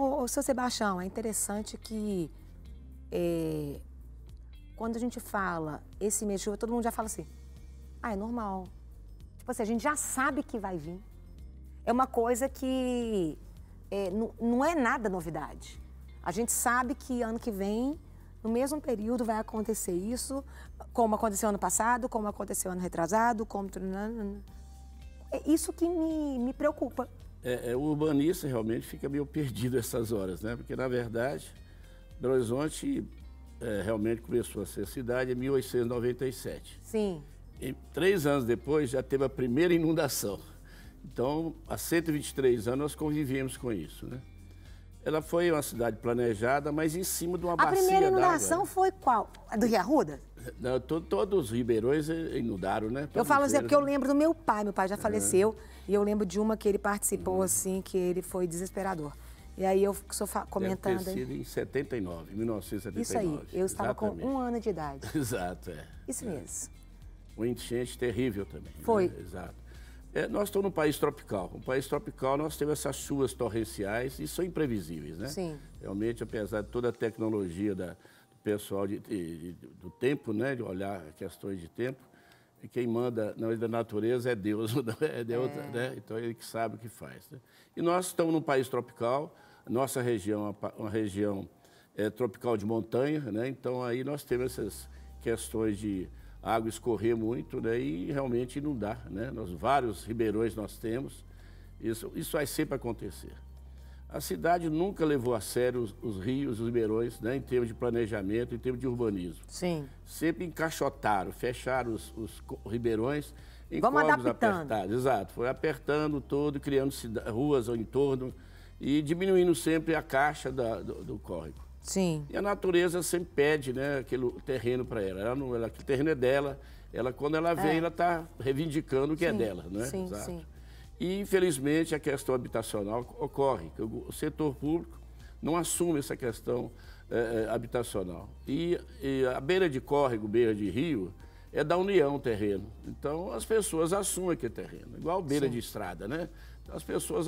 Ô, seu Sebastião, é interessante que é, quando a gente fala esse mês de chuva, todo mundo já fala assim, ah, é normal. Tipo assim, a gente já sabe que vai vir. É uma coisa que é, não, não é nada novidade. A gente sabe que ano que vem, no mesmo período, vai acontecer isso, como aconteceu ano passado, como aconteceu ano retrasado, como... É isso que me, me preocupa é, é, o urbanista realmente fica meio perdido essas horas, né? Porque, na verdade, Belo Horizonte é, realmente começou a ser cidade em 1897. Sim. E três anos depois já teve a primeira inundação. Então, há 123 anos nós convivemos com isso, né? Ela foi uma cidade planejada, mas em cima de uma a bacia A primeira inundação foi qual? A do Rio Arruda? Não, to, todos os ribeirões eh, inundaram, né? Todos eu falo assim, é porque eu lembro do meu pai, meu pai já é. faleceu, e eu lembro de uma que ele participou, uhum. assim, que ele foi desesperador. E aí eu sou comentando... Deve ter sido em 79, 1979. Isso aí, eu estava com um ano de idade. Exato, é. Isso é. mesmo. Um enchente terrível também. Né? Foi. Né? Exato. É, nós estamos num país tropical. Um país tropical, nós temos essas chuvas torrenciais e são imprevisíveis, né? Sim. Realmente, apesar de toda a tecnologia da, do pessoal de, de, do tempo, né? De olhar questões de tempo, quem manda na da natureza é Deus, é é, é. Né? Então, ele que sabe o que faz. Né? E nós estamos num país tropical. Nossa região é uma, uma região é, tropical de montanha, né? Então, aí nós temos essas questões de água escorrer muito né, e realmente inundar. Né? Nós, vários ribeirões nós temos, isso, isso vai sempre acontecer. A cidade nunca levou a sério os, os rios, os ribeirões, né, em termos de planejamento, em termos de urbanismo. Sim. Sempre encaixotaram, fecharam os, os ribeirões em Vamos adaptando. apertados. Exato, foi apertando todo, criando ruas ao entorno e diminuindo sempre a caixa da, do, do córrego. Sim. E a natureza sempre pede né, aquele terreno para ela. ela, não, ela. Aquele terreno é dela. Ela, quando ela vem, é. ela está reivindicando o que é sim, é dela. Né? Sim, Exato. sim. E, infelizmente, a questão habitacional ocorre. Que o setor público não assume essa questão é, é, habitacional. E, e, a beira de córrego, beira de rio, é da União o terreno. Então, as pessoas assumem aquele é terreno. Igual beira sim. de estrada, né? As pessoas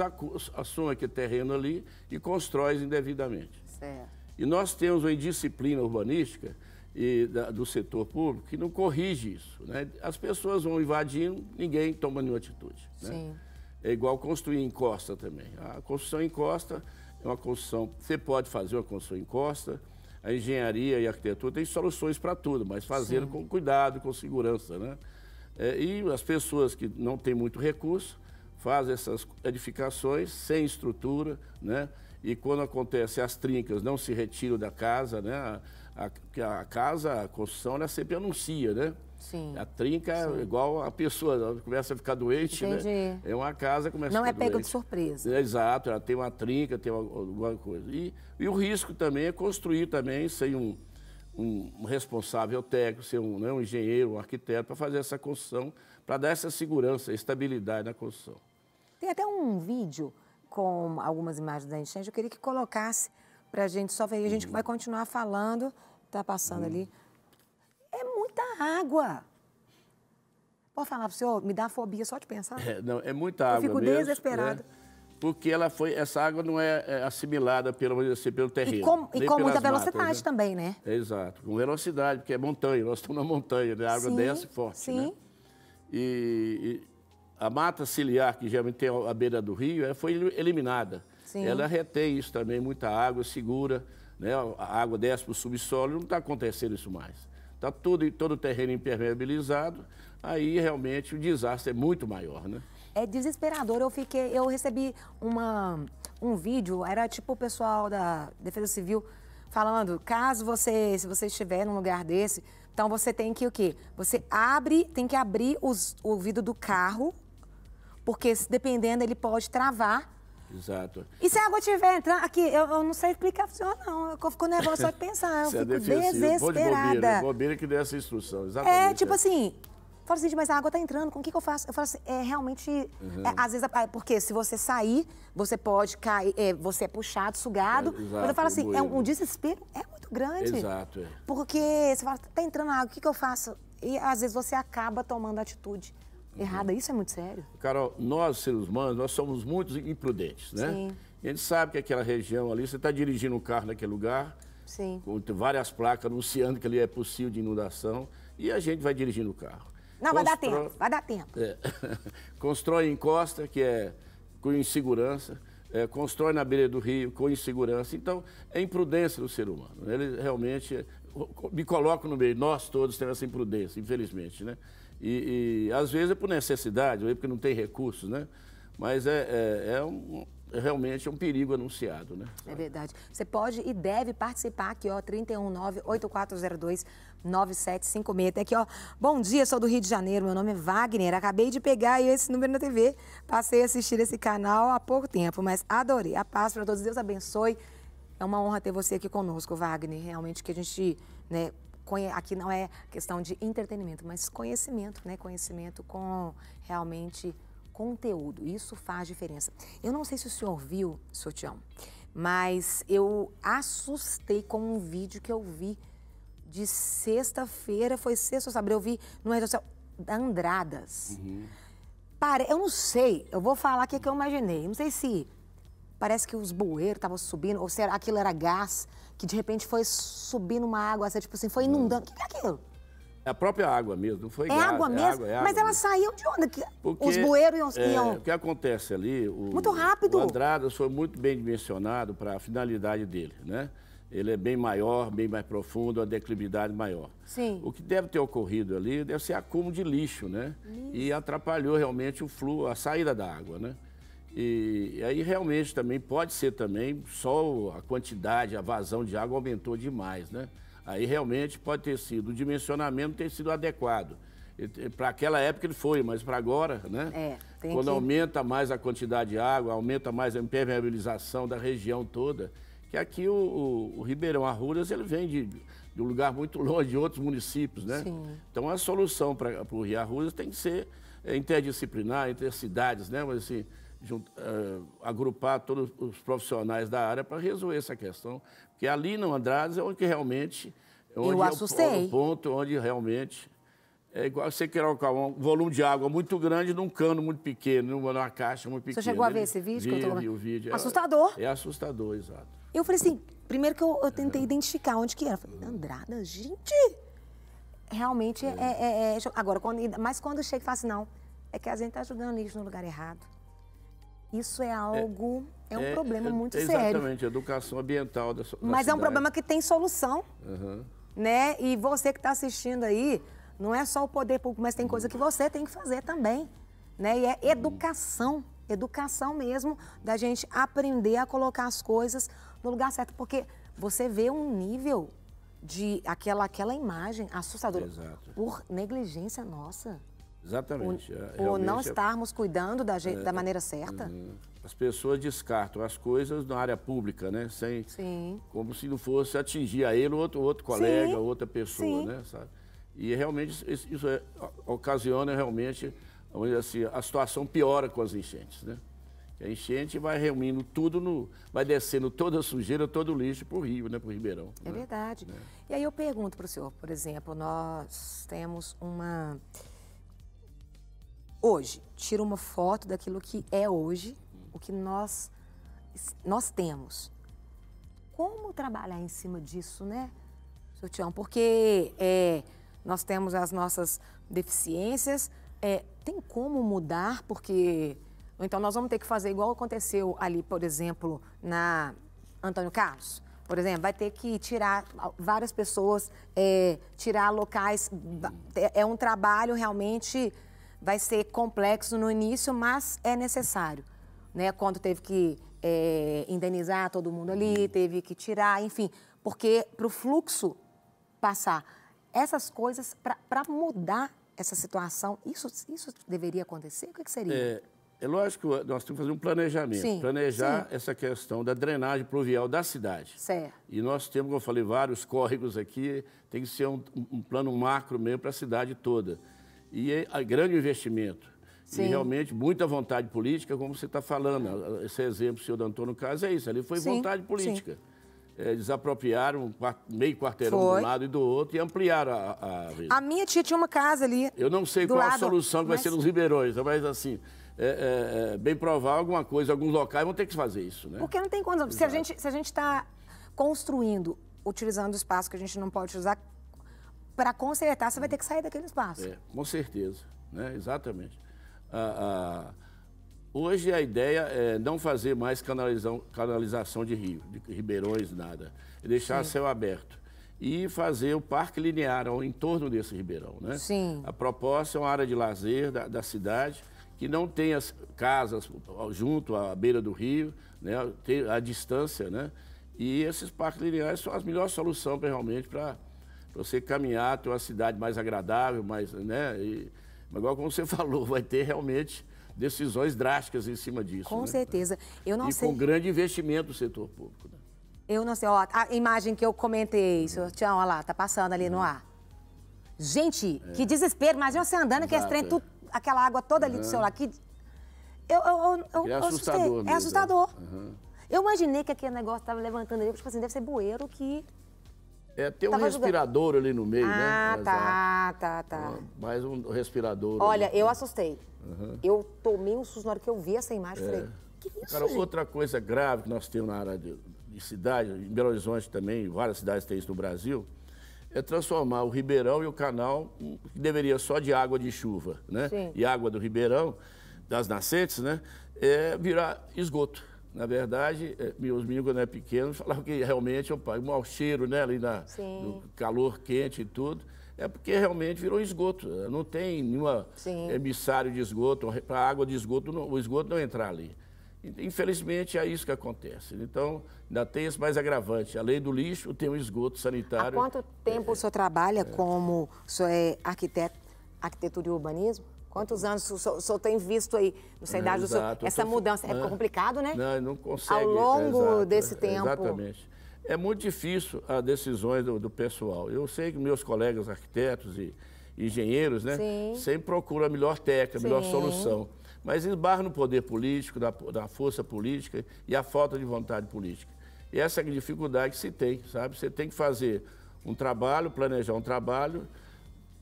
assumem aquele terreno ali e constroem indevidamente. Certo. E nós temos uma indisciplina urbanística e da, do setor público que não corrige isso. Né? As pessoas vão invadindo, ninguém toma nenhuma atitude. Né? É igual construir encosta também. A construção encosta é uma construção, você pode fazer uma construção encosta, a engenharia e a arquitetura têm soluções para tudo, mas fazendo Sim. com cuidado, com segurança. Né? É, e as pessoas que não têm muito recurso fazem essas edificações sem estrutura, né? e quando acontece as trincas não se retiram da casa, né? A, a, a casa, a construção, ela sempre anuncia, né? Sim. A trinca é Sim. é igual a pessoa, ela começa a ficar doente, né? Entendi. né? É uma casa começa Não a ficar é pega de surpresa. É, exato, ela tem uma trinca, tem uma, alguma coisa. E, e o risco também é construir também sem um, um responsável técnico, sem um, né, um engenheiro, um arquiteto, para fazer essa construção, para dar essa segurança, estabilidade na construção. Tem até um vídeo com algumas imagens da enchente, eu queria que colocasse para a gente só ver. A gente vai uhum. continuar falando, tá passando uhum. ali. É muita água. Pode falar para o senhor, me dá fobia só de pensar. É, não, é muita água. Eu fico mesmo, desesperado. Né? Porque ela foi, essa água não é, é assimilada pelo, assim, pelo terreno. E com, e com muita velocidade matas, né? também, né? Exato, com velocidade, porque é montanha, nós estamos na montanha, né? A água sim, desce forte. Né? Sim. Né? e a mata ciliar, que geralmente tem a beira do rio, ela foi eliminada. Sim. Ela retém isso também, muita água, segura, né? a água desce para o subsolo, não está acontecendo isso mais. Está todo, todo o terreno impermeabilizado, aí realmente o desastre é muito maior, né? É desesperador, eu fiquei, eu recebi uma, um vídeo, era tipo o pessoal da Defesa Civil falando, caso você, se você estiver num lugar desse, então você tem que o quê? Você abre, tem que abrir os, o vidro do carro porque dependendo, ele pode travar. Exato. E se a água estiver entrando. Aqui, eu, eu, não sei explicar pro senhor, não. Eu fico nervosa só de pensar. Eu Você é fico é, é desesperada. Bobeira, bobeira que deu essa instrução, é, exatamente. É, tipo é. assim, fala assim, mas a água tá entrando, com o que, que eu faço? Eu falo assim, é realmente. Uhum. É, às vezes, é, porque se você sair, você pode cair, é, você é puxado, sugado. É, mas eu falo assim, é um, um, desespero é muito grande. Exato. Porque você fala, tá entrando água, o que, que eu faço? E às vezes você acaba tomando atitude errada. Isso é muito sério. Carol, nós, seres humanos, nós somos muito imprudentes, né? Sim. A gente sabe que aquela região ali, você está dirigindo um carro naquele lugar, Sim. com várias placas anunciando que ali é possível de inundação, e a gente vai dirigindo o carro. Não, vai dar tempo, vai dar tempo. É. Constrói encosta, que é com insegurança, é, constrói na beira do rio com insegurança. Então, é imprudência do ser humano. Ele realmente me coloco no meio. Nós todos temos essa imprudência, infelizmente, né? E, e às vezes é por necessidade, ou é porque não tem recursos, né? Mas é, é, é um, é realmente é um perigo anunciado, né? É verdade. Você pode e deve participar aqui, ó, 319-8402-9756. Até aqui, ó, bom dia, sou do Rio de Janeiro, meu nome é Wagner, acabei de pegar esse número na TV, passei a assistir esse canal há pouco tempo, mas adorei. A paz para todos, Deus abençoe. É uma honra ter você aqui conosco, Wagner, realmente que a gente, né, aqui não é questão de entretenimento, mas conhecimento, né? Conhecimento com realmente conteúdo. Isso faz diferença. Eu não sei se o senhor viu, Sotião, mas eu assustei com um vídeo que eu vi de sexta-feira, foi sexta ou eu vi no rede social, Andradas. Uhum. Para, eu não sei, eu vou falar o que, que eu imaginei. Não sei se Parece que os bueiros estavam subindo, ou será aquilo era gás, que de repente foi subindo uma água, assim, tipo assim, foi inundando. O que, que é aquilo? É a própria água mesmo, não foi é gás, água é mesmo, é água, é mas ela mesmo. saiu de onde? Porque, os bueiros iam, é, iam... O que acontece ali... O, muito rápido. O Andrada foi muito bem dimensionado para a finalidade dele, né? Ele é bem maior, bem mais profundo, a declividade maior. Sim. O que deve ter ocorrido ali deve ser acúmulo de lixo, né? Lixo. E atrapalhou realmente o fluxo, a saída da água, né? E, e aí realmente também pode ser também só a quantidade, a vazão de água aumentou demais, né? Aí realmente pode ter sido, o dimensionamento tem sido adequado. Para aquela época ele foi, mas para agora, né? É, Quando que... aumenta mais a quantidade de água, aumenta mais a impermeabilização da região toda. Que aqui o, o, o Ribeirão Arruras ele vem de, de, um lugar muito longe, de outros municípios, né? Sim. Então a solução para o Rio Arruras tem que ser é, interdisciplinar, entre cidades, né? Mas assim, junto, uh, agrupar todos os profissionais da área para resolver essa questão, porque ali no Andrade é onde realmente é onde eu é assustei. É o, ponto onde realmente é igual você quer colocar um volume de água muito grande num cano muito pequeno, numa caixa muito pequena. Você chegou a ver esse vídeo? Vi, que eu tô... vi o vídeo. É assustador. É, é assustador, exato. Eu falei assim, primeiro que eu, eu tentei é. identificar onde que era. Eu falei, Andrada, gente, realmente é. é, é, é. Agora, quando, mas quando chega e fala assim, não, é que a gente está jogando lixo no lugar errado. Isso é, é algo. É, é um problema é, muito exatamente, sério. Exatamente, educação ambiental da, da Mas cidade. é um problema que tem solução. Uhum. Né? E você que está assistindo aí, não é só o poder público, mas tem coisa que uhum. você tem que fazer também. Né? E é uhum. educação, educação mesmo, da gente aprender a colocar as coisas no lugar certo. Porque você vê um nível de aquela, aquela imagem assustadora Exato. por negligência nossa. Exatamente. Ou, é, não é- estarmos é... cuidando da, é... da maneira certa? Uhum. As pessoas descartam as coisas na área pública, né? Sem, Sim. Como se não fosse atingir a ele outro, outro colega, Sim. outra pessoa, Sim. né? Sabe? E realmente isso, é, ocasiona realmente, assim, a situação piora com as enchentes, né? a enchente vai reunindo tudo, no, vai descendo toda a sujeira, todo o lixo para o rio, né, para o Ribeirão. É né? verdade. É. E aí eu pergunto para o senhor, por exemplo, nós temos uma hoje, tira uma foto daquilo que é hoje, o que nós nós temos. Como trabalhar em cima disso, né, Sotião? Porque é, nós temos as nossas deficiências, é, tem como mudar, porque então nós vamos ter que fazer igual aconteceu ali, por exemplo, na Antônio Carlos por exemplo, vai ter que tirar várias pessoas, é, tirar locais. É, é um trabalho realmente vai ser complexo no início, mas é necessário. Né? Quando teve que é, indenizar todo mundo ali, uhum. teve que tirar, enfim, porque para o fluxo passar essas coisas, para mudar essa situação, isso, isso deveria acontecer? O que, que seria? É, é lógico que eh, nós temos que fazer um planejamento. Sim, planejar sim. essa questão da drenagem pluvial da cidade. Certo. E nós temos, como eu falei, vários córregos aqui. Tem que ser um, um plano macro mesmo para a cidade toda e é grande investimento. Sim. E realmente muita vontade política, como você está falando. Esse exemplo, senhor Antônio Caso, é isso. Ali foi sim, vontade política. Sim. É, Eles apropriaram meio quarteirão foi. de um lado e do outro e ampliaram a, a... A minha tia tinha uma casa ali. Eu não sei qual lado, a solução que mas... vai ser nos Ribeirões, mas assim. É, é, é, bem provar alguma coisa, alguns locais vão ter que fazer isso, né? Porque não tem condição. Se a gente está construindo, utilizando o espaço que a gente não pode usar para consertar, você vai ter que sair daquele espaço. É, com certeza, né? exatamente. Ah, ah, hoje a ideia é não fazer mais canalização, canalização de rio, de ribeirões, nada. É deixar Sim. céu aberto e fazer o parque linear ao entorno desse ribeirão, né? Sim. A proposta é uma área de lazer da, da cidade que não tem as casas junto à beira do rio, né? Tem a distância, né? E esses parques lineares são as melhores soluções realmente para para você caminhar, ter uma cidade mais agradável, mais, né? E, mas igual como você falou, vai ter realmente decisões drásticas em cima disso. Com né? certeza. Eu não e sei... com grande investimento do setor público. Né? Eu não sei, ó, a imagem que eu comentei, senhor Tião, olha lá, tá passando ali no uhum. ar. Gente, é. que desespero, imagina você andando é Exato, que esse trem, é. tu, aquela água toda ali uhum. do seu lado, que... Eu, eu, eu, é assustador é, é assustador. Uhum. Eu imaginei que aquele negócio estava levantando ali, eu tipo assim, deve ser bueiro que é, tem um respirador ajudando. ali no meio, ah, né? Ah, tá, tá, tá, tá. Mais um respirador. Olha, ali. eu assustei. Uhum. Eu tomei um susto na hora que eu vi essa imagem. É. Falei, que isso, Cara, gente? outra coisa grave que nós temos na área de, de cidade, em Belo Horizonte também, várias cidades têm isso no Brasil, é transformar o Ribeirão e o canal, hum, que deveria só de água de chuva, né? Sim. E água do Ribeirão, das nascentes, né? É virar esgoto na verdade, eh, meus amigos, quando eram pequenos, pequeno, falavam que realmente é um mau cheiro, né? Ali na, no calor quente e tudo. É porque realmente virou esgoto. Eh, não tem nenhuma emissário de esgoto, para água de esgoto, não, o esgoto não entrar ali. Infelizmente, é isso que acontece. Então, ainda tem esse mais agravante. Além do lixo, tem o esgoto sanitário. Há quanto tempo é, o senhor trabalha é, como o senhor é arquiteto, arquitetura e urbanismo? Quantos anos o senhor, o senhor tem visto aí, não sei idade senhor, essa mudança? É né? complicado, né? Não, não consegue. Ao longo é, exato, desse tempo. Exatamente. É muito difícil as decisões do, do, pessoal. Eu sei que meus colegas arquitetos e engenheiros, né? Sim. Sempre procuram a melhor técnica, a melhor Sim. solução. Mas esbarra no poder político, da, da força política e a falta de vontade política. E essa é a dificuldade que se tem, sabe? Você tem que fazer um trabalho, planejar um trabalho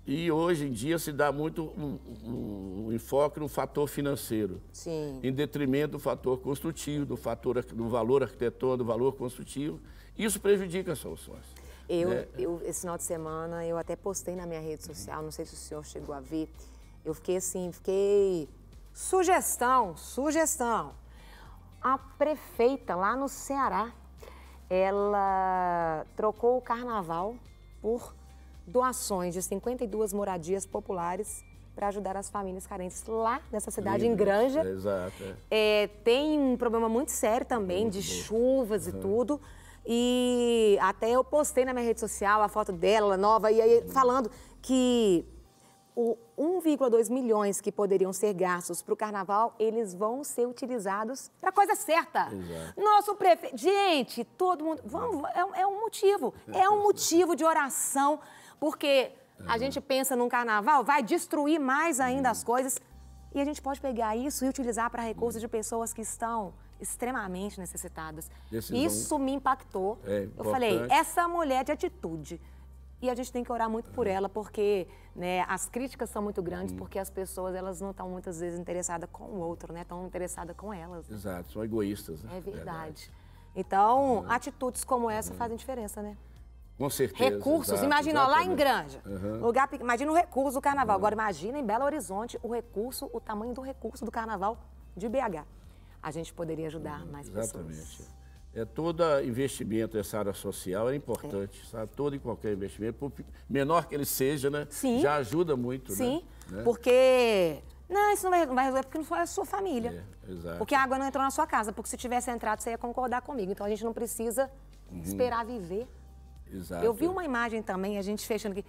e hoje em dia se dá muito um, um, um enfoque no fator financeiro. Sim. Em detrimento do fator construtivo, do, fator, do valor arquitetônico, do valor construtivo. Isso prejudica as soluções. Eu, né? eu, esse final de semana, eu até postei na minha rede social, não sei se o senhor chegou a ver. Eu fiquei assim, fiquei. Sugestão, sugestão. A prefeita lá no Ceará, ela trocou o carnaval por doações de 52 moradias populares para ajudar as famílias carentes lá nessa cidade, Lindo, em Granja. Exato. É. é, tem um problema muito sério também muito de bom. chuvas uhum. e tudo. E até eu postei na minha rede social a foto dela nova e aí uhum. falando que o 1,2 milhões que poderiam ser gastos para o carnaval, eles vão ser utilizados para a coisa certa. Exato. Nosso prefeito. Gente, todo mundo. Vamos, é, é um motivo. É, é um motivo de oração porque a gente pensa num carnaval, vai destruir mais ainda as coisas. E a gente pode pegar isso e utilizar para recursos de pessoas que estão extremamente necessitadas. Decisão. Isso me impactou. É eu falei, essa mulher de atitude. E a gente tem que orar muito por ela, porque né, as críticas são muito grandes, hum. porque as pessoas elas não estão muitas vezes interessadas com o outro, né? Estão interessadas com elas. Exato, são egoístas. Né? É verdade. verdade. Então, é. atitudes como essa uhum. fazem diferença, né? Com certeza. Recursos. Exato, imagina, lá em Granja. Uhum. Lugar, imagina o recurso do carnaval. Uhum. Agora, imagina em Belo Horizonte o recurso, o tamanho do recurso do carnaval de BH. A gente poderia ajudar uhum. mais Exatamente. pessoas. Exatamente. É, todo investimento nessa área social é importante, é. sabe? Todo e qualquer investimento, por menor que ele seja, né? Sim. Já ajuda muito, né? Sim, né? porque... Não, isso não vai, não vai resolver é porque não foi a sua família. É, exato. Porque a água não entrou na sua casa, porque se tivesse entrado, você ia concordar comigo. Então, a gente não precisa uhum. esperar viver Exato. Eu vi uma imagem também, a gente fechando aqui.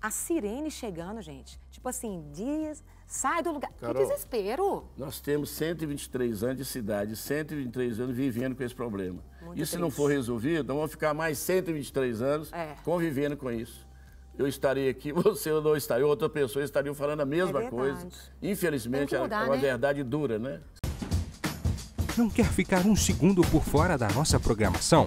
A sirene chegando, gente. Tipo assim, dias, sai do lugar. Carol, que desespero. Nós temos 123 anos de cidade, 123 anos vivendo com esse problema. Muito e triste. se não for resolvido, nós vamos ficar mais 123 anos é. convivendo com isso. Eu estaria aqui, você não estaria, outra pessoa estaria falando a mesma é coisa. Infelizmente, mudar, é uma né? verdade dura, né? Não quer ficar um segundo por fora da nossa programação?